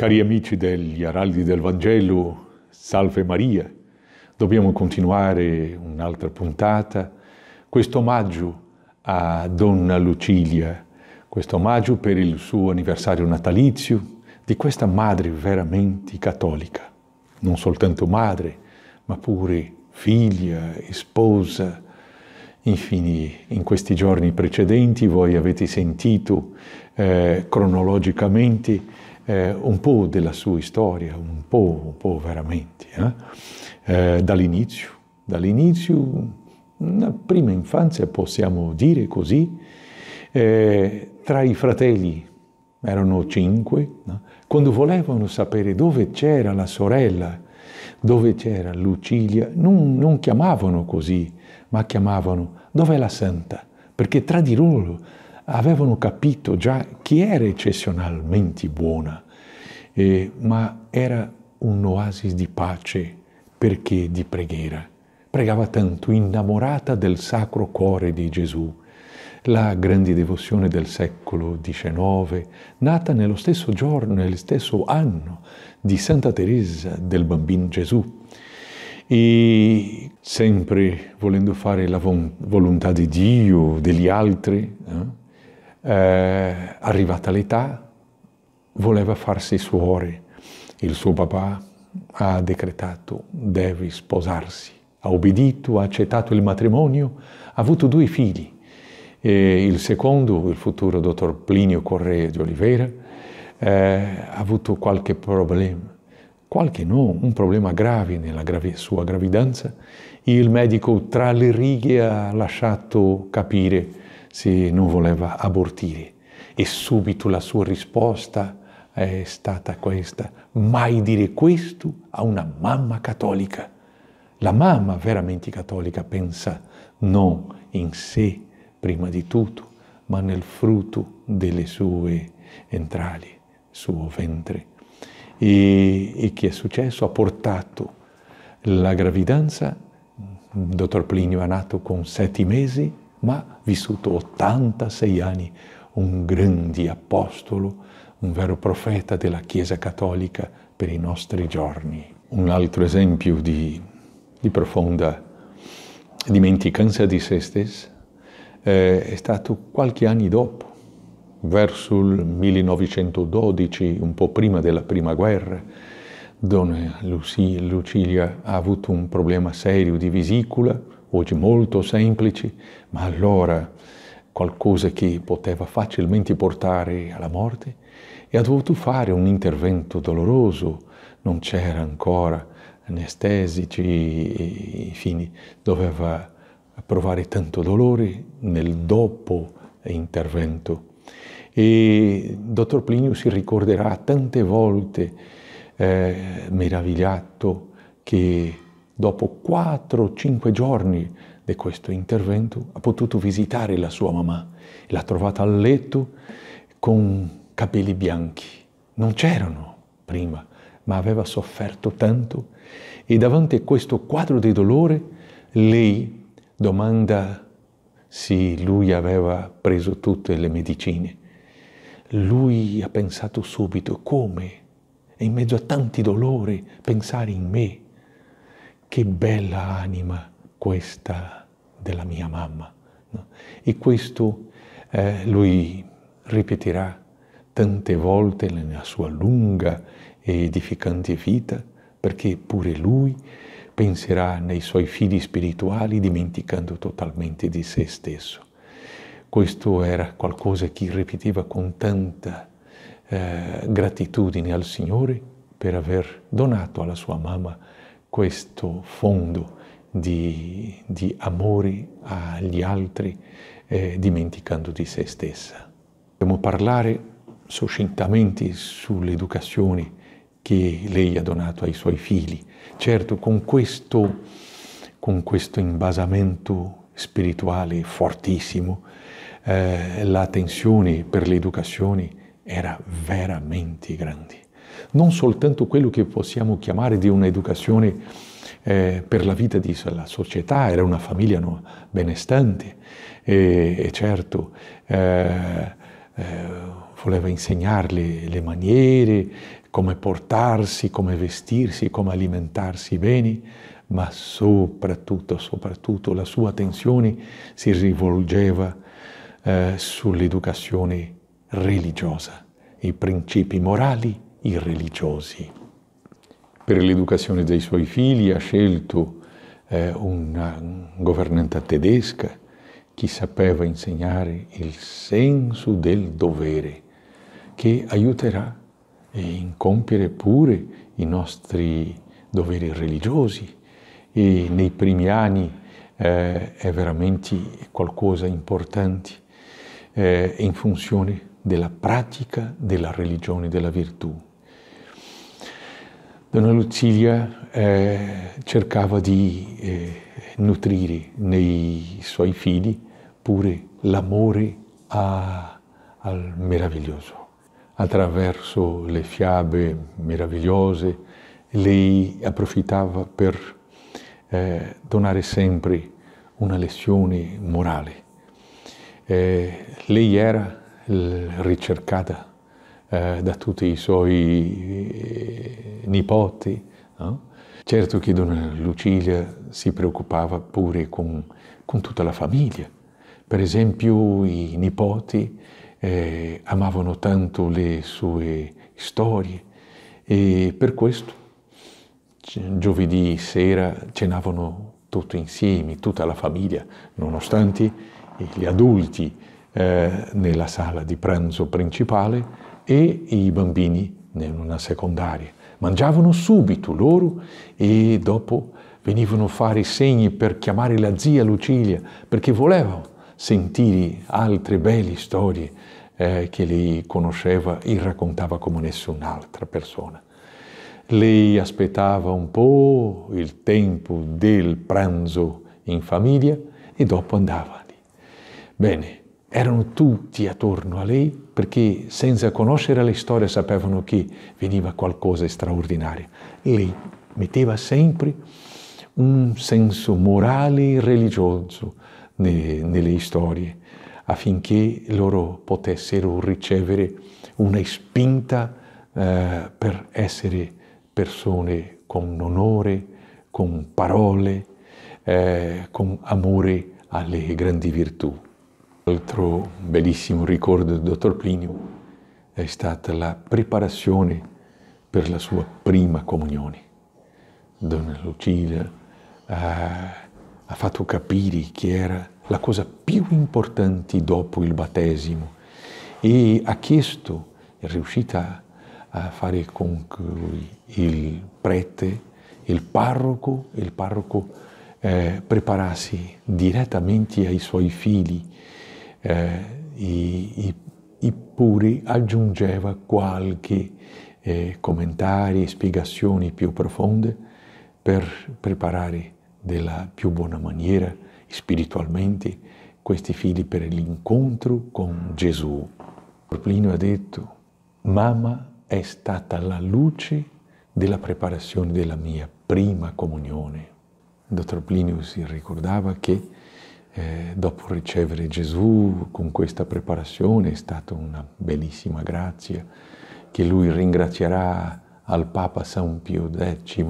Cari amici degli Araldi del Vangelo, salve Maria. Dobbiamo continuare un'altra puntata, questo omaggio a Donna Lucilia, questo omaggio per il suo anniversario natalizio di questa madre veramente cattolica, non soltanto madre, ma pure figlia, sposa. Infine, in questi giorni precedenti voi avete sentito eh, cronologicamente eh, un po' della sua storia, un po', un po veramente, eh? Eh, dall'inizio, dall'inizio, una prima infanzia possiamo dire così, eh, tra i fratelli erano cinque, no? quando volevano sapere dove c'era la sorella, dove c'era Lucilia, non, non chiamavano così, ma chiamavano dov'è la santa, perché tra di loro avevano capito già chi era eccezionalmente buona, eh, ma era un'oasi di pace perché di preghiera. Pregava tanto, innamorata del sacro cuore di Gesù, la grande devozione del secolo XIX, nata nello stesso giorno, nello stesso anno di Santa Teresa del Bambino Gesù. E sempre volendo fare la volontà di Dio, degli altri, eh? eh, arrivata l'età, voleva farsi suore. Il suo papà ha decretato, devi sposarsi. Ha obbedito, ha accettato il matrimonio, ha avuto due figli. E il secondo, il futuro dottor Plinio Correa di Oliveira, eh, ha avuto qualche problema, qualche no, un problema grave nella gravi- sua gravidanza. Il medico tra le righe ha lasciato capire se non voleva abortire e subito la sua risposta è stata questa, mai dire questo a una mamma cattolica. La mamma veramente cattolica pensa non in sé prima di tutto, ma nel frutto delle sue entrali, suo ventre. E, e che è successo? Ha portato la gravidanza, il dottor Plinio è nato con sette mesi, ma vissuto 86 anni, un grande apostolo, un vero profeta della Chiesa Cattolica per i nostri giorni. Un altro esempio di, di profonda dimenticanza di se stesso eh, è stato qualche anno dopo, verso il 1912, un po' prima della Prima Guerra, dove Lucilia ha avuto un problema serio di vesicola, oggi molto semplici, ma allora qualcosa che poteva facilmente portare alla morte e ha dovuto fare un intervento doloroso, non c'era ancora anestesici, infine doveva provare tanto dolore nel dopo intervento. E il dottor Plinio si ricorderà tante volte eh, meravigliato che dopo 4-5 giorni di questo intervento, ha potuto visitare la sua mamma. L'ha trovata a letto con capelli bianchi. Non c'erano prima, ma aveva sofferto tanto e davanti a questo quadro di dolore lei domanda se lui aveva preso tutte le medicine. Lui ha pensato subito come, in mezzo a tanti dolori, pensare in me che bella anima questa della mia mamma. No? E questo eh, lui ripeterà tante volte nella sua lunga e edificante vita, perché pure lui penserà nei suoi figli spirituali dimenticando totalmente di se stesso. Questo era qualcosa che ripeteva con tanta eh, gratitudine al Signore per aver donato alla sua mamma questo fondo di, di amore agli altri, eh, dimenticando di se stessa. Dobbiamo parlare succintamente sull'educazione che lei ha donato ai suoi figli. Certo, con questo, con questo imbasamento spirituale fortissimo, eh, la tensione per l'educazione era veramente grande non soltanto quello che possiamo chiamare di un'educazione eh, per la vita della società, era una famiglia no, benestante e, e certo eh, eh, voleva insegnarle le maniere, come portarsi, come vestirsi, come alimentarsi bene, ma soprattutto, soprattutto la sua attenzione si rivolgeva eh, sull'educazione religiosa, i principi morali irreligiosi. Per l'educazione dei suoi figli ha scelto eh, una governanta tedesca che sapeva insegnare il senso del dovere, che aiuterà in compiere pure i nostri doveri religiosi. E nei primi anni eh, è veramente qualcosa di importante eh, in funzione della pratica della religione, della virtù. Donna Lucilia eh, cercava di eh, nutrire nei suoi figli pure l'amore al meraviglioso attraverso le fiabe meravigliose, lei approfittava per eh, donare sempre una lezione morale. Eh, lei era ricercata eh, da tutti i suoi eh, nipoti. No? Certo che Donna Lucilia si preoccupava pure con, con tutta la famiglia. Per esempio i nipoti eh, amavano tanto le sue storie e per questo giovedì sera cenavano tutti insieme, tutta la famiglia, nonostante gli adulti eh, nella sala di pranzo principale e i bambini nella secondaria. Mangiavano subito loro e dopo venivano a fare segni per chiamare la zia Lucilia perché volevano sentire altre belle storie eh, che lei conosceva e raccontava come nessun'altra persona. Lei aspettava un po' il tempo del pranzo in famiglia e dopo andava lì. Bene, erano tutti attorno a lei perché senza conoscere la storia sapevano che veniva qualcosa di straordinario. Lei metteva sempre un senso morale e religioso nelle storie affinché loro potessero ricevere una spinta eh, per essere persone con onore, con parole, eh, con amore alle grandi virtù. Altro bellissimo ricordo del dottor Plinio è stata la preparazione per la sua prima comunione. Donna Lucia ha, eh, ha fatto capire che era la cosa più importante dopo il battesimo e ha chiesto, è riuscita a fare con lui il prete, il parroco, il parroco eh, prepararsi direttamente ai suoi figli eh, i, i, i, puri aggiungeva qualche eh, commentari, spiegazioni più profonde per preparare della più buona maniera spiritualmente questi figli per l'incontro con Gesù. Plinio ha detto, mamma è stata la luce della preparazione della mia prima comunione. Dottor Plinio si ricordava che eh, dopo ricevere Gesù con questa preparazione è stata una bellissima grazia che lui ringrazierà al Papa San Pio X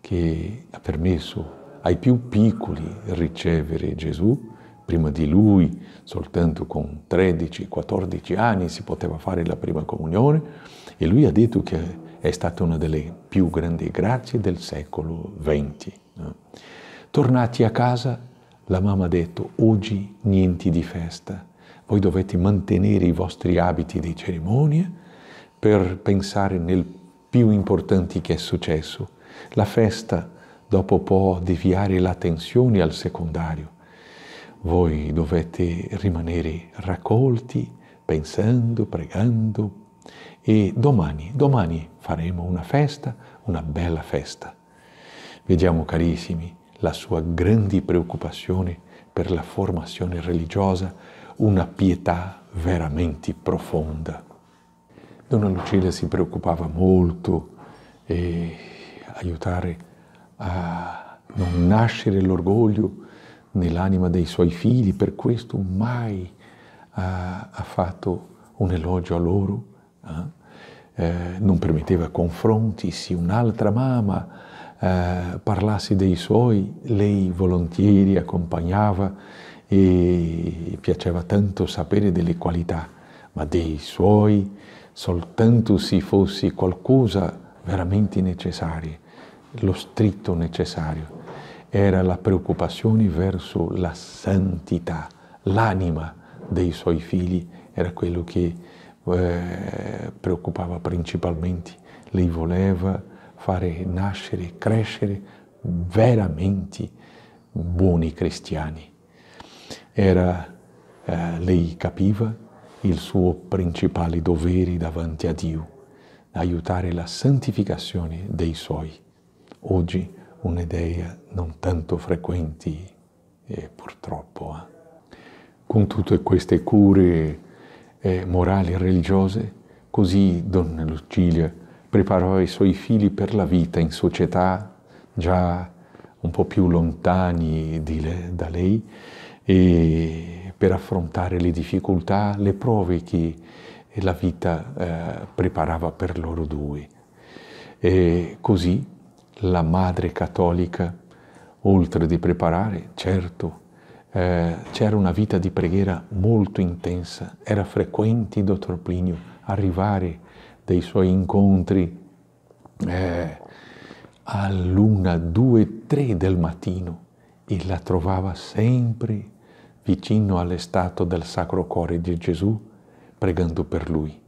che ha permesso ai più piccoli ricevere Gesù. Prima di lui, soltanto con 13-14 anni, si poteva fare la prima comunione e lui ha detto che è stata una delle più grandi grazie del secolo XX. Tornati a casa, la mamma ha detto oggi niente di festa, voi dovete mantenere i vostri abiti di cerimonia per pensare nel più importante che è successo. La festa dopo può deviare l'attenzione al secondario. Voi dovete rimanere raccolti, pensando, pregando e domani, domani faremo una festa, una bella festa. Vediamo carissimi, la sua grande preoccupazione per la formazione religiosa, una pietà veramente profonda. Donna Lucilia si preoccupava molto e eh, aiutare a non nascere l'orgoglio nell'anima dei suoi figli, per questo mai ha, ha fatto un elogio a loro, eh? Eh, non permetteva confronti, sì, un'altra mamma, eh, parlassi dei suoi, lei volentieri accompagnava e piaceva tanto sapere delle qualità, ma dei suoi soltanto se fosse qualcosa veramente necessario, lo stritto necessario. Era la preoccupazione verso la santità, l'anima dei suoi figli era quello che eh, preoccupava principalmente. Lei voleva fare nascere, e crescere veramente buoni cristiani. Era, eh, lei capiva il suo principale dovere davanti a Dio, aiutare la santificazione dei suoi. Oggi un'idea non tanto frequente, eh, purtroppo. Eh. Con tutte queste cure eh, morali e religiose, così Donna Lucilia preparò i suoi figli per la vita in società già un po' più lontani le, da lei per affrontare le difficoltà, le prove che la vita eh, preparava per loro due. E così la madre cattolica, oltre di preparare, certo, eh, c'era una vita di preghiera molto intensa, era frequente, dottor Plinio, arrivare dei suoi incontri eh, all'una, due, tre del mattino e la trovava sempre vicino alle del Sacro Cuore di Gesù, pregando per lui.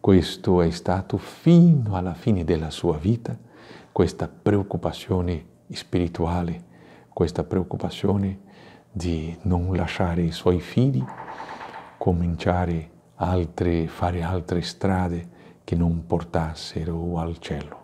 Questo è stato fino alla fine della sua vita, questa preoccupazione spirituale, questa preoccupazione di non lasciare i suoi figli, cominciare altre, fare altre strade che non portassero al cielo.